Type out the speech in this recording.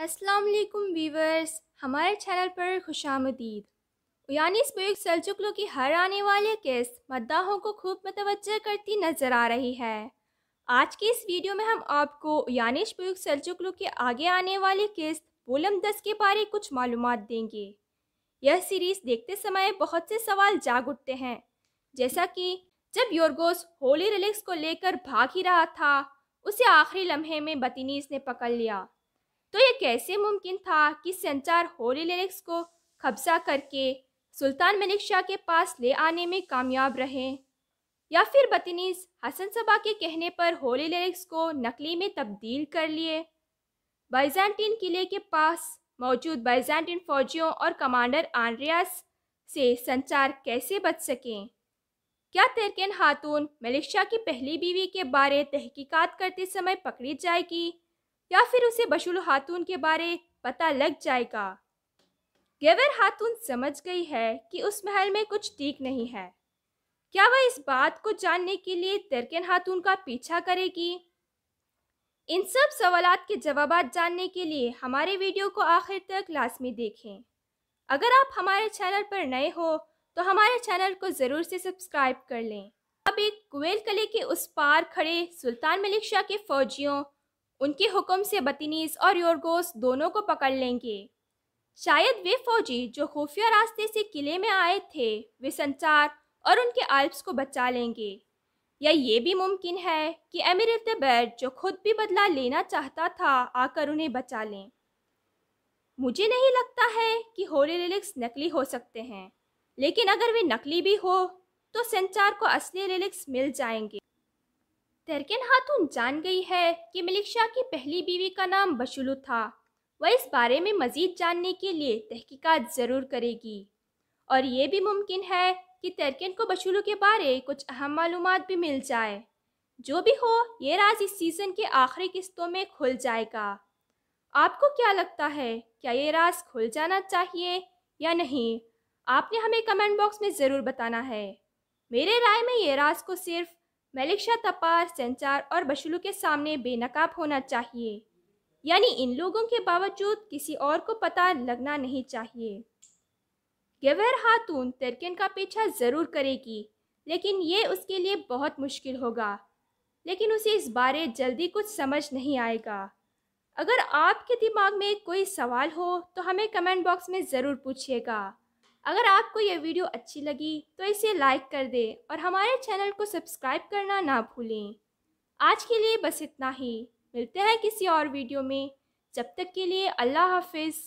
वालेकुम वीवर्स हमारे चैनल पर खुश आमदीद यानिस बुर्ग सलचुकलों की हर आने वाले किस्त मद्दाहों को खूब मतवजह करती नज़र आ रही है आज की इस वीडियो में हम आपको यानिश बुर्ग सलचुकलों के आगे आने वाली किस्त वोलम दस के बारे कुछ मालूम देंगे यह सीरीज़ देखते समय बहुत से सवाल जाग उठते हैं जैसा कि जब योरगोस होली रिलिक्स को लेकर भाग ही रहा था उसे आखिरी लम्हे में बतिनीस ने पकड़ लिया कैसे मुमकिन था कि संचार होली लिरिक्स को कब्जा करके सुल्तान मलिक शाह के पास ले आने में कामयाब रहे या फिर बतनीस हसन सबा के कहने पर होली लिरिक्स को नकली में तब्दील कर लिए बाइजेंटीन किले के पास मौजूद बाइजेंटीन फौजियों और कमांडर आंड्रियास से संचार कैसे बच सकें क्या तेरकिन खातून मलिक शाह की पहली बीवी के बारे तहकीकात करते समय पकड़ी जाएगी या फिर उसे बशुल खातून के बारे पता लग जाएगा गेवर हातून समझ गई है कि उस महल में कुछ ठीक नहीं है क्या वह इस बात को जानने के लिए तरकन खातून का पीछा करेगी इन सब सवाल के जवाब जानने के लिए हमारे वीडियो को आखिर तक लाजमी देखें अगर आप हमारे चैनल पर नए हो तो हमारे चैनल को ज़रूर से सब्सक्राइब कर लें अब एक कुवेल कले के उस पार खड़े सुल्तान मलिक शाह के फौजियों उनके हुक्म से बतिनीस और योरगोस दोनों को पकड़ लेंगे शायद वे फौजी जो खुफिया रास्ते से किले में आए थे वे संचार और उनके आल्प्स को बचा लेंगे या ये भी मुमकिन है कि अमीर तबैर जो खुद भी बदला लेना चाहता था आकर उन्हें बचा लें मुझे नहीं लगता है कि होली रिलिक्स नकली हो सकते हैं लेकिन अगर वे नकली भी हो तो संचार को असली रिलिक्स मिल जाएंगे तरकिन हाथुन जान गई है कि मलिक शाह की पहली बीवी का नाम बशुलू था वह इस बारे में मज़ीद जानने के लिए तहकीकात ज़रूर करेगी और ये भी मुमकिन है कि तरकिन को बशुलू के बारे कुछ अहम मालूम भी मिल जाए जो भी हो ये राज इस सीज़न के आखिरी किस्तों में खुल जाएगा आपको क्या लगता है क्या ये राज खुल जाना चाहिए या नहीं आपने हमें कमेंट बॉक्स में ज़रूर बताना है मेरे राय में ये राज को सिर्फ मलिक शाह तपार संचार और बशलू के सामने बेनकाब होना चाहिए यानी इन लोगों के बावजूद किसी और को पता लगना नहीं चाहिए गवैर खातून तरकिन का पीछा ज़रूर करेगी लेकिन ये उसके लिए बहुत मुश्किल होगा लेकिन उसे इस बारे जल्दी कुछ समझ नहीं आएगा अगर आपके दिमाग में कोई सवाल हो तो हमें कमेंट बॉक्स में ज़रूर पूछिएगा अगर आपको यह वीडियो अच्छी लगी तो इसे लाइक कर दें और हमारे चैनल को सब्सक्राइब करना ना भूलें आज के लिए बस इतना ही मिलते हैं किसी और वीडियो में जब तक के लिए अल्लाह हाफिज़